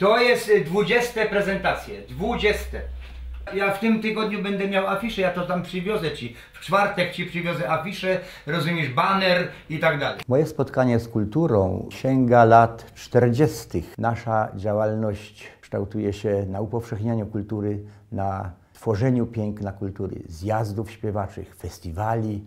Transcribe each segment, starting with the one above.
To jest 20 y, prezentacje, 20. Ja w tym tygodniu będę miał afisze, ja to tam przywiozę Ci. W czwartek Ci przywiozę afisze, rozumiesz, baner i tak dalej. Moje spotkanie z kulturą sięga lat 40. Nasza działalność kształtuje się na upowszechnianiu kultury, na tworzeniu piękna kultury, zjazdów śpiewaczych, festiwali,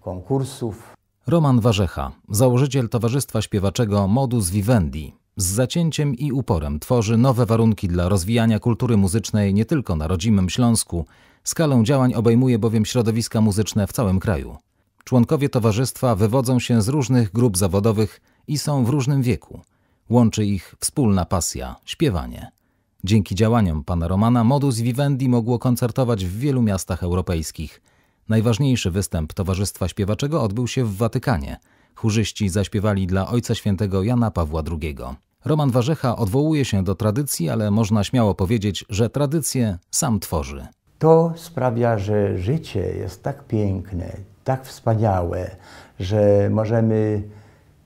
konkursów. Roman Warzecha, założyciel Towarzystwa Śpiewaczego Modus Vivendi, z zacięciem i uporem tworzy nowe warunki dla rozwijania kultury muzycznej nie tylko na rodzimym Śląsku, skalą działań obejmuje bowiem środowiska muzyczne w całym kraju. Członkowie towarzystwa wywodzą się z różnych grup zawodowych i są w różnym wieku. Łączy ich wspólna pasja śpiewanie. Dzięki działaniom pana Romana Modus Vivendi mogło koncertować w wielu miastach europejskich. Najważniejszy występ Towarzystwa Śpiewaczego odbył się w Watykanie. Chórzyści zaśpiewali dla Ojca Świętego Jana Pawła II. Roman Warzecha odwołuje się do tradycji, ale można śmiało powiedzieć, że tradycję sam tworzy. To sprawia, że życie jest tak piękne, tak wspaniałe, że możemy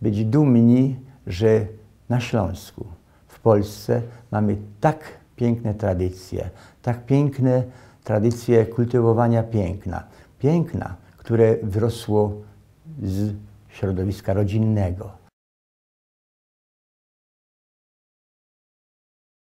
być dumni, że na Śląsku, w Polsce mamy tak piękne tradycje, tak piękne tradycje kultywowania piękna. Piękna, które wyrosło z środowiska rodzinnego,